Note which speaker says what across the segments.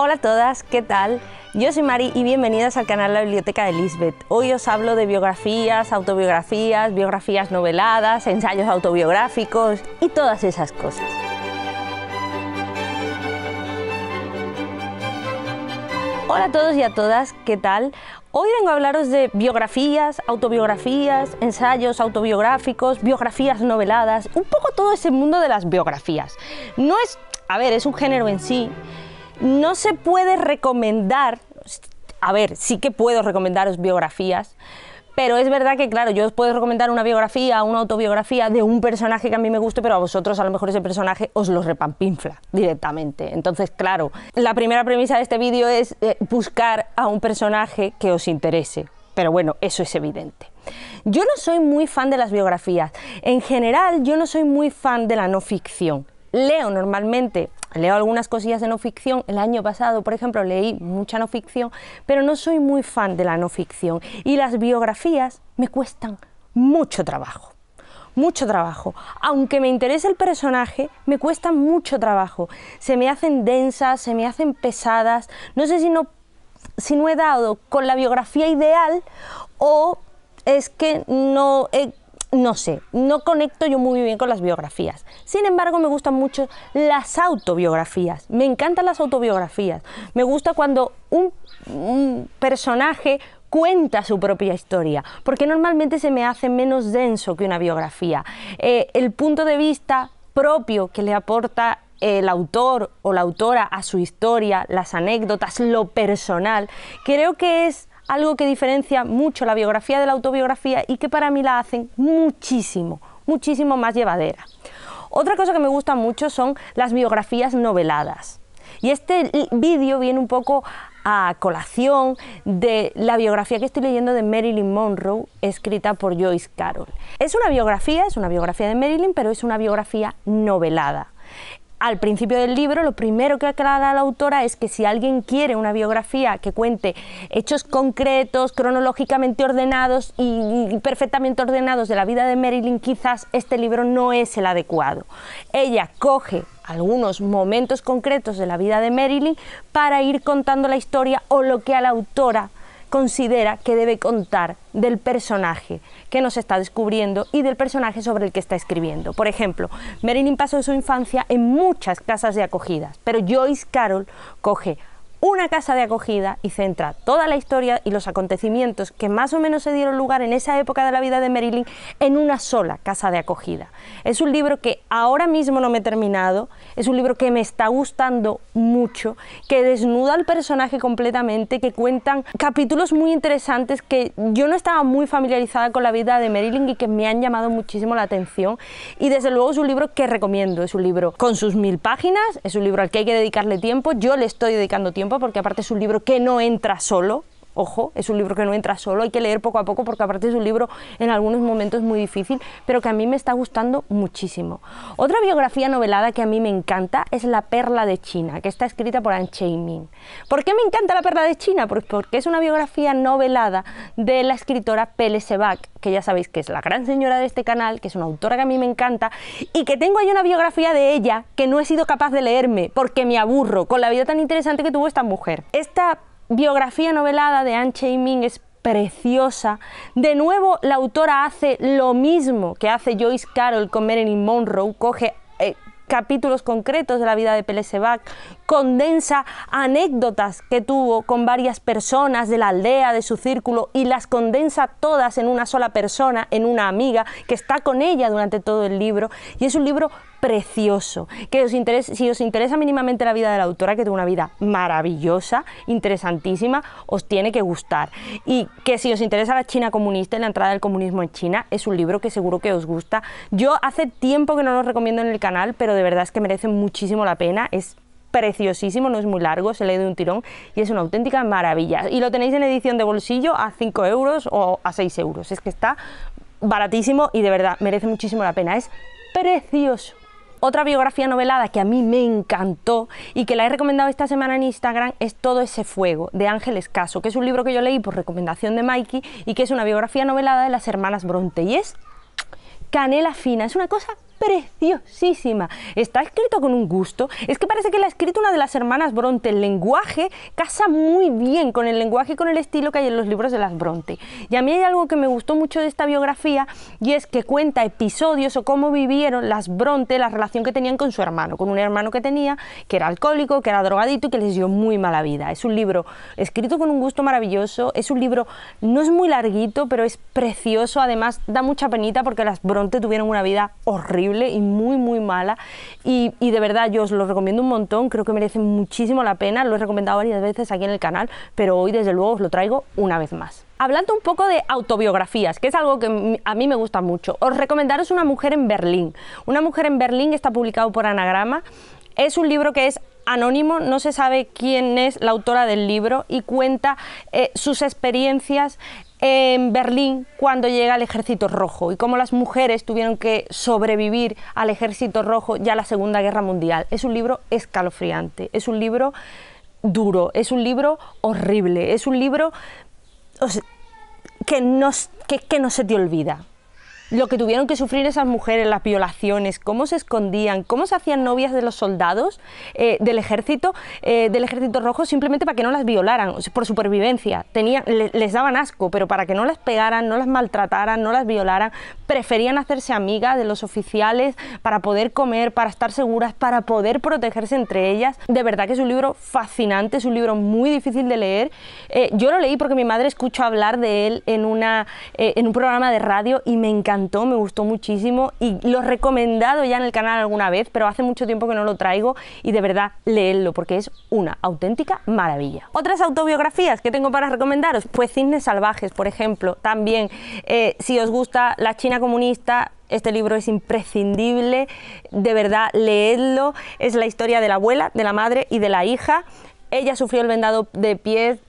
Speaker 1: Hola a todas, ¿qué tal? Yo soy Mari y bienvenidas al canal La Biblioteca de Lisbeth. Hoy os hablo de biografías, autobiografías, biografías noveladas, ensayos autobiográficos y todas esas cosas. Hola a todos y a todas, ¿qué tal? Hoy vengo a hablaros de biografías, autobiografías, ensayos autobiográficos, biografías noveladas, un poco todo ese mundo de las biografías. No es, a ver, es un género en sí, no se puede recomendar, a ver, sí que puedo recomendaros biografías, pero es verdad que, claro, yo os puedo recomendar una biografía, una autobiografía de un personaje que a mí me guste, pero a vosotros a lo mejor ese personaje os lo repampinfla directamente. Entonces, claro, la primera premisa de este vídeo es eh, buscar a un personaje que os interese. Pero bueno, eso es evidente. Yo no soy muy fan de las biografías. En general, yo no soy muy fan de la no ficción leo normalmente, leo algunas cosillas de no ficción, el año pasado, por ejemplo, leí mucha no ficción, pero no soy muy fan de la no ficción y las biografías me cuestan mucho trabajo mucho trabajo. Aunque me interese el personaje, me cuesta mucho trabajo. Se me hacen densas, se me hacen pesadas. No sé si no, si no he dado con la biografía ideal o es que no he no sé, no conecto yo muy bien con las biografías. Sin embargo, me gustan mucho las autobiografías. Me encantan las autobiografías. Me gusta cuando un, personaje cuenta su propia historia, porque normalmente se me hace menos denso que una biografía. Eh, el punto de vista propio que le aporta el autor o la autora a su historia, las anécdotas, lo personal, creo que es algo que diferencia mucho la biografía de la autobiografía y que para mí la hacen muchísimo, muchísimo más llevadera. Otra cosa que me gusta mucho son las biografías noveladas. Y este vídeo viene un poco a colación de la biografía que estoy leyendo de Marilyn Monroe, escrita por Joyce Carol. Es una biografía, es una biografía de Marilyn, pero es una biografía novelada al principio del libro lo primero que aclara la autora es que si alguien quiere una biografía que cuente hechos concretos, cronológicamente ordenados y, perfectamente ordenados de la vida de Marilyn, quizás este libro no es el adecuado. Ella coge algunos momentos concretos de la vida de Marilyn para ir contando la historia o lo que a la autora considera que debe contar del personaje que nos está descubriendo y del personaje sobre el que está escribiendo. Por ejemplo, Marilyn pasó su infancia en muchas casas de acogidas, pero Joyce Carol coge una casa de acogida y centra toda la historia y los acontecimientos que más o menos se dieron lugar en esa época de la vida de Marilyn en una sola casa de acogida. Es un libro que ahora mismo no me he terminado, es un libro que me está gustando mucho, que desnuda al personaje completamente, que cuentan capítulos muy interesantes que yo no estaba muy familiarizada con la vida de Marilyn y que me han llamado muchísimo la atención y desde luego es un libro que recomiendo, es un libro con sus mil páginas, es un libro al que hay que dedicarle tiempo, yo le estoy dedicando tiempo porque aparte es un libro que no entra solo, Ojo, es un libro que no entra solo, hay que leer poco a poco porque aparte es un libro en algunos momentos muy difícil, pero que a mí me está gustando muchísimo. Otra biografía novelada que a mí me encanta es La Perla de China, que está escrita por Anne Min. ¿Por qué me encanta La Perla de China? Pues porque es una biografía novelada de la escritora Pele Sebak, que ya sabéis que es la gran señora de este canal, que es una autora que a mí me encanta, y que tengo ahí una biografía de ella que no he sido capaz de leerme porque me aburro con la vida tan interesante que tuvo esta mujer. Esta biografía novelada de Anne Ming es preciosa. De nuevo, la autora hace lo mismo que hace Joyce Carol con Marilyn Monroe, coge eh, capítulos concretos de la vida de Pelesevac, condensa anécdotas que tuvo con varias personas de la aldea, de su círculo, y las condensa todas en una sola persona, en una amiga, que está con ella durante todo el libro. Y es un libro precioso. Que os si os interesa mínimamente la vida de la autora, que tuvo una vida maravillosa, interesantísima, os tiene que gustar. Y que si os interesa la China comunista y la entrada del comunismo en China, es un libro que seguro que os gusta. Yo hace tiempo que no lo recomiendo en el canal, pero de verdad es que merece muchísimo la pena. Es preciosísimo, no es muy largo, se lee de un tirón y es una auténtica maravilla. Y lo tenéis en edición de bolsillo a 5 euros o a 6 euros. Es que está baratísimo y de verdad merece muchísimo la pena. Es precioso. Otra biografía novelada que a mí me encantó y que la he recomendado esta semana en Instagram es Todo ese fuego, de Ángel Escaso, que es un libro que yo leí por recomendación de Mikey y que es una biografía novelada de las hermanas Bronte. Y es canela fina, es una cosa preciosísima. Está escrito con un gusto. Es que parece que la ha escrito una de las hermanas Bronte. El lenguaje casa muy bien con el lenguaje y con el estilo que hay en los libros de las Bronte. Y a mí hay algo que me gustó mucho de esta biografía y es que cuenta episodios o cómo vivieron las Bronte, la relación que tenían con su hermano, con un hermano que tenía, que era alcohólico, que era drogadito y que les dio muy mala vida. Es un libro escrito con un gusto maravilloso. Es un libro, no es muy larguito, pero es precioso. Además, da mucha penita porque las Bronte tuvieron una vida horrible y muy, muy mala. Y, de verdad, yo os lo recomiendo un montón, creo que merece muchísimo la pena, lo he recomendado varias veces aquí en el canal, pero hoy desde luego os lo traigo una vez más. Hablando un poco de autobiografías, que es algo que a mí me gusta mucho, os recomendaros Una mujer en Berlín. Una mujer en Berlín está publicado por Anagrama. Es un libro que es anónimo, no se sabe quién es la autora del libro y cuenta eh, sus experiencias en Berlín cuando llega el ejército rojo y cómo las mujeres tuvieron que sobrevivir al ejército rojo ya la Segunda Guerra Mundial. Es un libro escalofriante, es un libro duro, es un libro horrible, es un libro que no se te olvida lo que tuvieron que sufrir esas mujeres, las violaciones, cómo se escondían, cómo se hacían novias de los soldados eh, del ejército, eh, del ejército rojo, simplemente para que no las violaran, por supervivencia. les daban asco, pero para que no las pegaran, no las maltrataran, no las violaran, preferían hacerse amigas de los oficiales para poder comer, para estar seguras, para poder protegerse entre ellas. De verdad que es un libro fascinante, es un libro muy difícil de leer. Eh, yo lo leí porque mi madre escuchó hablar de él en, una, en un programa de radio y me encantó me gustó muchísimo y lo he recomendado ya en el canal alguna vez, pero hace mucho tiempo que no lo traigo y de verdad leedlo porque es una auténtica maravilla. Otras autobiografías que tengo para recomendaros, pues Cisnes Salvajes, por ejemplo, también. Eh, si os gusta la China comunista, este libro es imprescindible, de verdad, leedlo. Es la historia de la abuela, de la madre y de la hija. Ella sufrió el vendado de pies,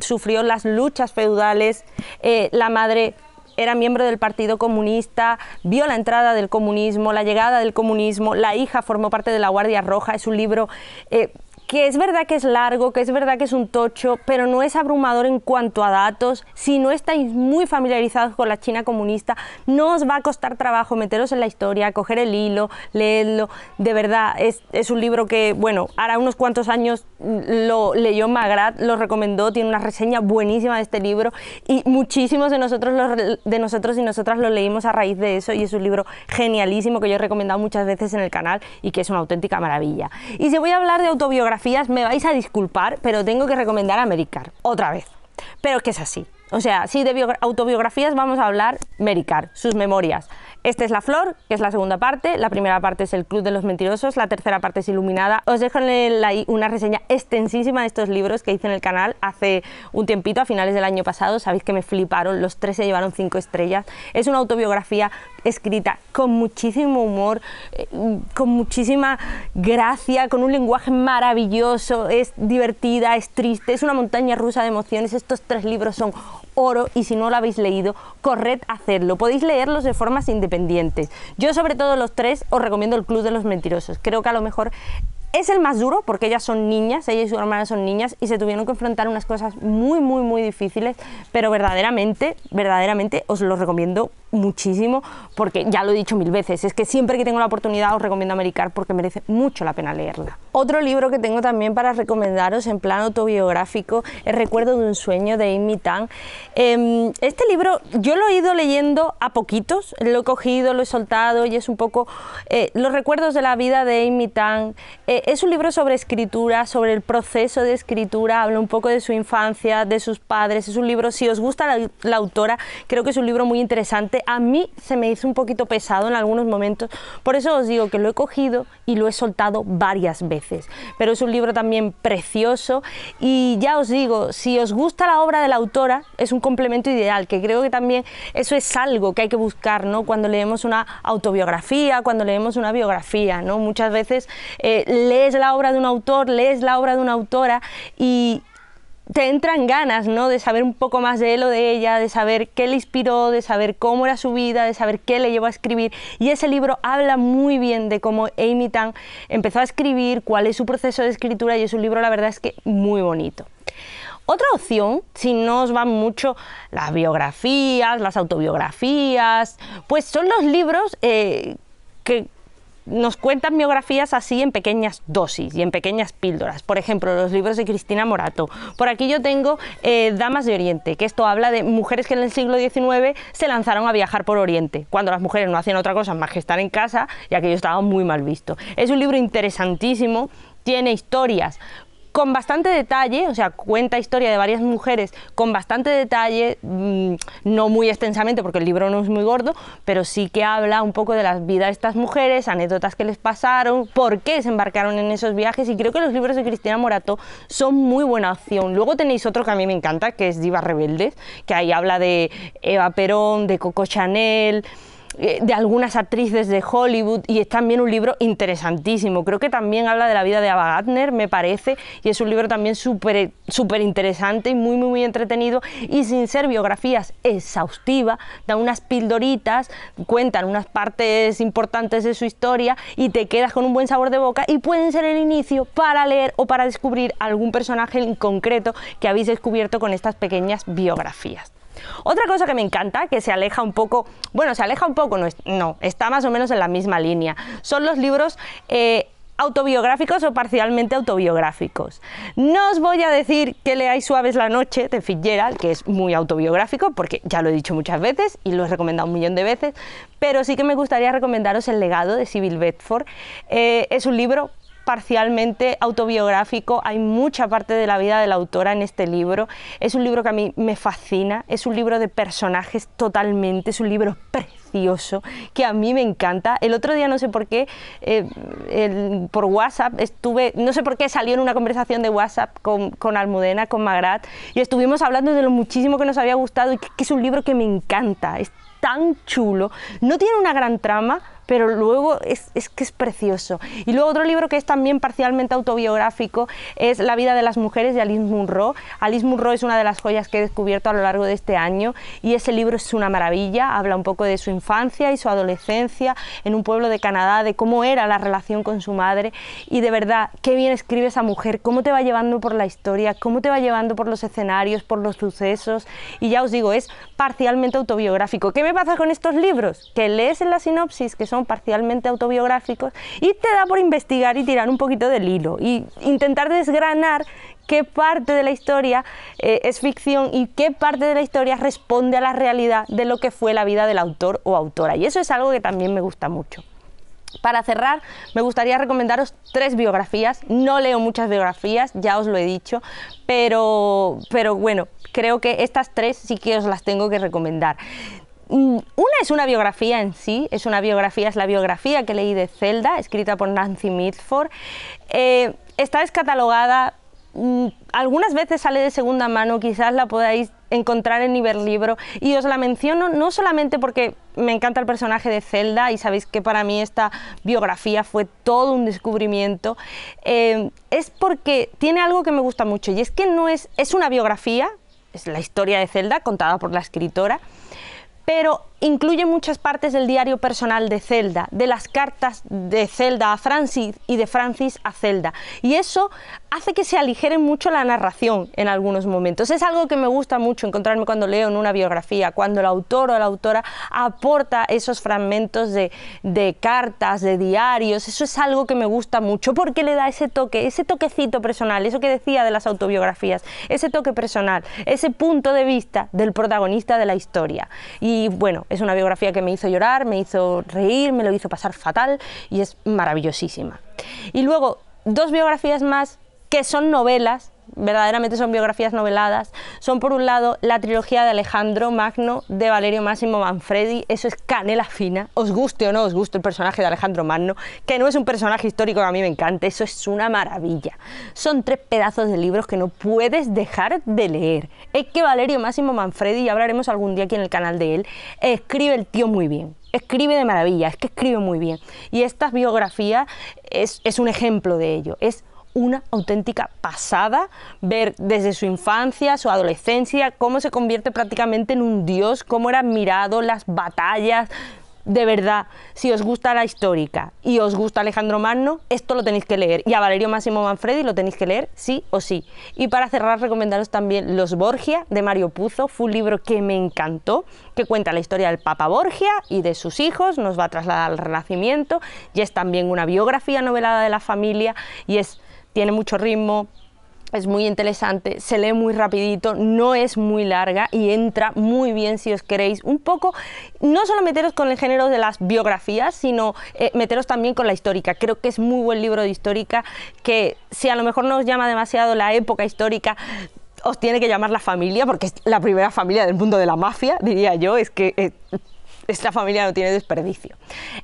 Speaker 1: sufrió las luchas feudales, eh, la madre era miembro del Partido Comunista, vio la entrada del comunismo, la llegada del comunismo, la hija formó parte de la Guardia Roja, es un libro... Eh, que es verdad que es largo, que es verdad que es un tocho, pero no es abrumador en cuanto a datos. Si no estáis muy familiarizados con la China comunista, no os va a costar trabajo meteros en la historia, coger el hilo, leerlo. De verdad, es, un libro que, bueno, hará unos cuantos años lo leyó Magrat, lo recomendó, tiene una reseña buenísima de este libro y muchísimos de nosotros, de nosotros y nosotras lo leímos a raíz de eso y es un libro genialísimo que yo he recomendado muchas veces en el canal y que es una auténtica maravilla. Y si voy a hablar de autobiografía, me vais a disculpar, pero tengo que recomendar a Medicar, otra vez. Pero que es así. O sea, sí, de autobiografías vamos a hablar Mericar, sus memorias. Esta es La Flor, que es la segunda parte, la primera parte es El Club de los Mentirosos, la tercera parte es Iluminada. Os dejo ahí una reseña extensísima de estos libros que hice en el canal hace un tiempito, a finales del año pasado, sabéis que me fliparon, los tres se llevaron cinco estrellas. Es una autobiografía escrita con muchísimo humor, eh, con muchísima gracia, con un lenguaje maravilloso, es divertida, es triste, es una montaña rusa de emociones. Estos tres libros son oro y si no lo habéis leído, corred a hacerlo. Podéis leerlos de formas independientes. Yo sobre todo los tres os recomiendo el Club de los Mentirosos. Creo que a lo mejor es el más duro porque ellas son niñas, ella y su hermana son niñas y se tuvieron que enfrentar unas cosas muy, muy, muy difíciles, pero verdaderamente, verdaderamente os lo recomiendo muchísimo, porque ya lo he dicho mil veces, es que siempre que tengo la oportunidad os recomiendo Americar porque merece mucho la pena leerla. Otro libro que tengo también para recomendaros en plan autobiográfico es Recuerdo de un sueño de Amy Tan. Em, este libro yo lo he ido leyendo a poquitos, lo he cogido, lo he soltado y es un poco eh, los recuerdos de la vida de Amy Tan. Eh, es un libro sobre escritura, sobre el proceso de escritura, habla un poco de su infancia, de sus padres, es un libro, si os gusta la autora, creo que es un libro muy interesante a mí se me hizo un poquito pesado en algunos momentos. Por eso os digo que lo he cogido y lo he soltado varias veces. Pero es un libro también precioso y ya os digo, si os gusta la obra de la autora, es un complemento ideal, que creo que también eso es algo que hay que buscar, ¿no? Cuando leemos una autobiografía, cuando leemos una biografía, ¿no? Muchas veces eh, lees la obra de un autor, lees la obra de una autora y te entran ganas, ¿no? De saber un poco más de él o de ella, de saber qué le inspiró, de saber cómo era su vida, de saber qué le llevó a escribir. Y ese libro habla muy bien de cómo Amy Tan empezó a escribir, cuál es su proceso de escritura y es un libro, la verdad es que muy bonito. Otra opción, si no os van mucho las biografías, las autobiografías, pues son los libros eh, que nos cuentan biografías así en pequeñas dosis y en pequeñas píldoras. Por ejemplo, los libros de Cristina Morato. Por aquí yo tengo eh, Damas de Oriente, que esto habla de mujeres que en el siglo XIX se lanzaron a viajar por Oriente, cuando las mujeres no hacían otra cosa más que estar en casa y aquello estaba muy mal visto. Es un libro interesantísimo tiene historias con bastante detalle, o sea, cuenta historia de varias mujeres con bastante detalle, mm, no muy extensamente porque el libro no es muy gordo, pero sí que habla un poco de las vidas de estas mujeres, anécdotas que les pasaron, por qué se embarcaron en esos viajes y creo que los libros de Cristina Morato son muy buena opción. Luego tenéis otro que a mí me encanta, que es Diva Rebeldes, que ahí habla de Eva Perón, de Coco Chanel, eh, de algunas actrices de Hollywood y es también un libro interesantísimo. Creo que también habla de la vida de Ava Gardner, me parece, y es un libro también eh, súper interesante y muy, muy, muy entretenido y sin ser biografías exhaustivas, da unas pildoritas, cuentan unas partes importantes de su historia y te quedas con un buen sabor de boca y pueden ser el inicio para leer o para descubrir algún personaje en concreto que habéis descubierto con estas pequeñas biografías. Otra cosa que me encanta, que se aleja un poco, bueno, se aleja un poco, no, está más o menos en la misma línea, son los libros... Eh, autobiográficos o parcialmente autobiográficos. No os voy a decir que leáis Suaves la Noche de Fitzgerald, que es muy autobiográfico, porque ya lo he dicho muchas veces y lo he recomendado un millón de veces, pero sí que me gustaría recomendaros El legado de Civil Bedford. Eh, es un libro parcialmente autobiográfico, hay mucha parte de la vida de la autora en este libro. Es un libro que a mí me fascina, es un libro de personajes totalmente, es un libro precioso, que a mí me encanta. El otro día no sé por qué, eh, por WhatsApp, estuve, no sé por qué salió en una conversación de WhatsApp con, Almudena, con Magrat, y estuvimos hablando de lo muchísimo que nos había gustado y que es un libro que me encanta. Es tan chulo, no tiene una gran trama, pero luego es, que es precioso. Y luego otro libro que es también parcialmente autobiográfico es La vida de las mujeres de Alice Munro. Alice Munro es una de las joyas que he descubierto a lo largo de este año y ese libro es una maravilla, habla un poco de su infancia y su adolescencia en un pueblo de Canadá, de cómo era la relación con su madre y de verdad, qué bien escribe esa mujer, cómo te va llevando por la historia, cómo te va llevando por los escenarios, por los sucesos y ya os digo, es parcialmente autobiográfico. ¿Qué me pasa con estos libros? Que lees en la sinopsis que son parcialmente autobiográficos, y te da por investigar y tirar un poquito del hilo, y intentar desgranar qué parte de la historia eh, es ficción y qué parte de la historia responde a la realidad de lo que fue la vida del autor o autora. Y eso es algo que también me gusta mucho. Para cerrar, me gustaría recomendaros tres biografías. No leo muchas biografías, ya os lo he dicho, pero, pero bueno, creo que estas tres sí que os las tengo que recomendar. Mm, una es una biografía en sí, es una biografía, es la biografía que leí de Zelda, escrita por Nancy Mitford. Eh, está descatalogada, mm, algunas veces sale de segunda mano, quizás la podáis encontrar en Iberlibro. Y os la menciono no solamente porque me encanta el personaje de Zelda y sabéis que para mí esta biografía fue todo un descubrimiento, eh, es porque tiene algo que me gusta mucho y es que no es, es una biografía, es la historia de Zelda contada por la escritora, pero incluye muchas partes del diario personal de Zelda, de las cartas de Zelda a Francis y de Francis a Zelda. Y eso hace que se aligere mucho la narración en algunos momentos. Es algo que me gusta mucho encontrarme cuando leo en una biografía, cuando el autor o la autora aporta esos fragmentos de, cartas, de diarios. Eso es algo que me gusta mucho porque le da ese toque, ese toquecito personal, eso que decía de las autobiografías, ese toque personal, ese punto de vista del protagonista de la historia. Y bueno, es una biografía que me hizo llorar, me hizo reír, me lo hizo pasar fatal y es maravillosísima. Y luego, dos biografías más que son novelas verdaderamente son biografías noveladas, son por un lado la trilogía de Alejandro Magno, de Valerio Máximo Manfredi, eso es canela fina, os guste o no os guste el personaje de Alejandro Magno, que no es un personaje histórico que a mí me encanta, eso es una maravilla. Son tres pedazos de libros que no puedes dejar de leer. Es que Valerio Máximo Manfredi, y hablaremos algún día aquí en el canal de él, escribe el tío muy bien escribe de maravilla, es que escribe muy bien. Y esta biografía es, es, un ejemplo de ello. Es una auténtica pasada ver desde su infancia, su adolescencia, cómo se convierte prácticamente en un dios, cómo era admirado, las batallas. De verdad, si os gusta la histórica y os gusta Alejandro Magno, esto lo tenéis que leer. Y a Valerio Máximo Manfredi lo tenéis que leer sí o sí. Y para cerrar, recomendaros también Los Borgia de Mario Puzo. Fue un libro que me encantó, que cuenta la historia del Papa Borgia y de sus hijos, nos va a trasladar al Renacimiento. Y es también una biografía novelada de la familia y es tiene mucho ritmo, es muy interesante, se lee muy rapidito, no es muy larga y entra muy bien si os queréis un poco, no solo meteros con el género de las biografías, sino eh, meteros también con la histórica. Creo que es muy buen libro de histórica que si a lo mejor no os llama demasiado la época histórica, os tiene que llamar la familia, porque es la primera familia del mundo de la mafia, diría yo, es que eh, esta familia no tiene desperdicio.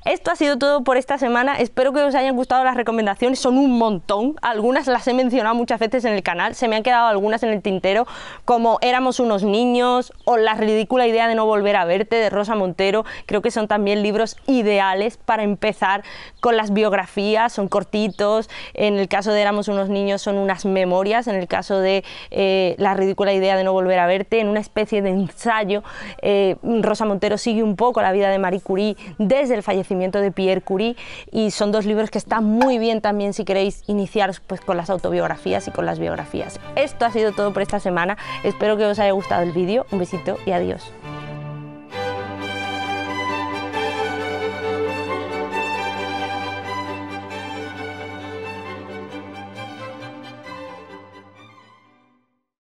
Speaker 1: Esto ha sido todo por esta semana. Espero que os hayan gustado las recomendaciones. Son un montón. Algunas las he mencionado muchas veces en el canal. Se me han quedado algunas en el tintero, como Éramos unos niños o La ridícula idea de no volver a verte de Rosa Montero. Creo que son también libros ideales para empezar con las biografías. Son cortitos. En el caso de Éramos unos niños son unas memorias. En el caso de eh, La ridícula idea de no volver a verte, en una especie de ensayo, eh, Rosa Montero sigue un poco con la vida de Marie Curie desde el fallecimiento de Pierre Curie y son dos libros que están muy bien también si queréis iniciar pues, con las autobiografías y con las biografías. Esto ha sido todo por esta semana, espero que os haya gustado el vídeo, un besito y adiós.